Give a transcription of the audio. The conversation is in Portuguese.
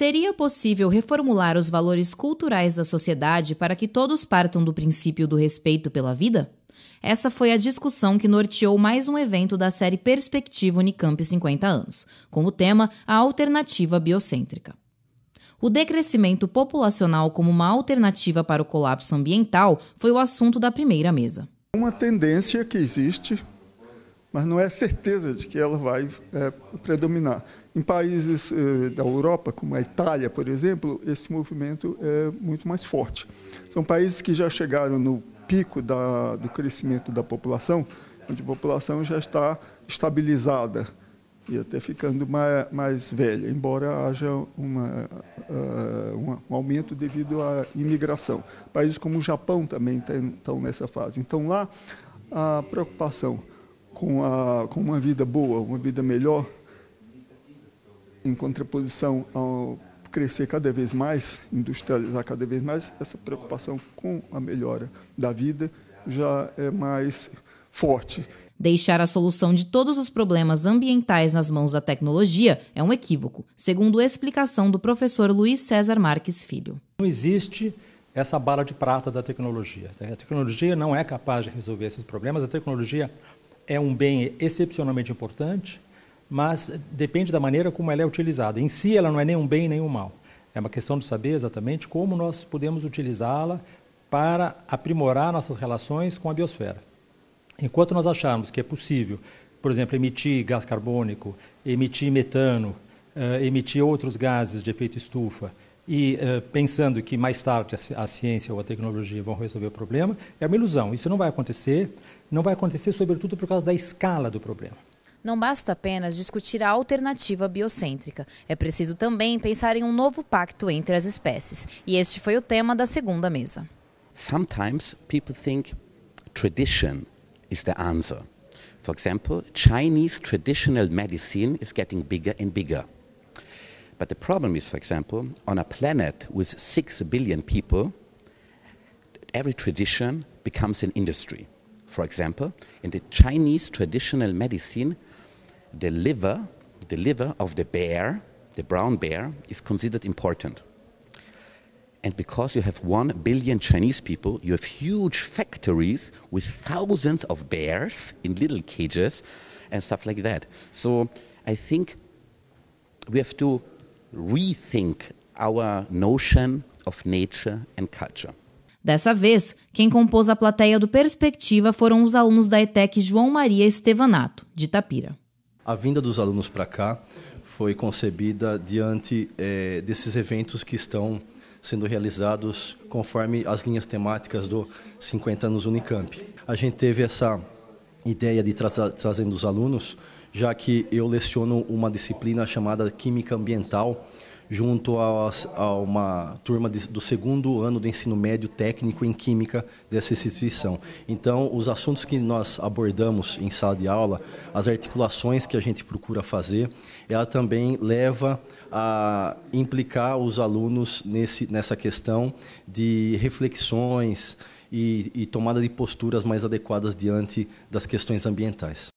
Seria possível reformular os valores culturais da sociedade para que todos partam do princípio do respeito pela vida? Essa foi a discussão que norteou mais um evento da série Perspectiva Unicamp 50 anos, com o tema A Alternativa Biocêntrica. O decrescimento populacional como uma alternativa para o colapso ambiental foi o assunto da primeira mesa. É uma tendência que existe mas não é certeza de que ela vai é, predominar. Em países é, da Europa, como a Itália, por exemplo, esse movimento é muito mais forte. São países que já chegaram no pico da, do crescimento da população, onde a população já está estabilizada e até ficando mais, mais velha, embora haja uma, uh, um aumento devido à imigração. Países como o Japão também estão nessa fase. Então, lá, a preocupação com, a, com uma vida boa, uma vida melhor, em contraposição ao crescer cada vez mais, industrializar cada vez mais, essa preocupação com a melhora da vida já é mais forte. Deixar a solução de todos os problemas ambientais nas mãos da tecnologia é um equívoco, segundo a explicação do professor Luiz César Marques Filho. Não existe essa bala de prata da tecnologia. A tecnologia não é capaz de resolver esses problemas, a tecnologia é um bem excepcionalmente importante, mas depende da maneira como ela é utilizada. Em si, ela não é nem um bem nem um mal. É uma questão de saber exatamente como nós podemos utilizá-la para aprimorar nossas relações com a biosfera. Enquanto nós acharmos que é possível, por exemplo, emitir gás carbônico, emitir metano, uh, emitir outros gases de efeito estufa, e uh, pensando que mais tarde a ciência ou a tecnologia vão resolver o problema, é uma ilusão. Isso não vai acontecer não vai acontecer, sobretudo por causa da escala do problema. Não basta apenas discutir a alternativa biocêntrica. É preciso também pensar em um novo pacto entre as espécies. E este foi o tema da segunda mesa. Sometimes people think tradition is the answer. For example, Chinese traditional medicine is getting bigger and bigger. But the problem is, for example, on a planet with 6 billion people, every tradition becomes an industry. For example, in the Chinese traditional medicine, the liver, the liver of the bear, the brown bear, is considered important. And because you have one billion Chinese people, you have huge factories with thousands of bears in little cages and stuff like that. So I think we have to rethink our notion of nature and culture. Dessa vez, quem compôs a plateia do Perspectiva foram os alunos da ETEC João Maria Estevanato, de Tapira. A vinda dos alunos para cá foi concebida diante é, desses eventos que estão sendo realizados conforme as linhas temáticas do 50 anos Unicamp. A gente teve essa ideia de tra trazendo os alunos, já que eu leciono uma disciplina chamada Química Ambiental, junto a, a uma turma de, do segundo ano do ensino médio técnico em Química dessa instituição. Então, os assuntos que nós abordamos em sala de aula, as articulações que a gente procura fazer, ela também leva a implicar os alunos nesse, nessa questão de reflexões e, e tomada de posturas mais adequadas diante das questões ambientais.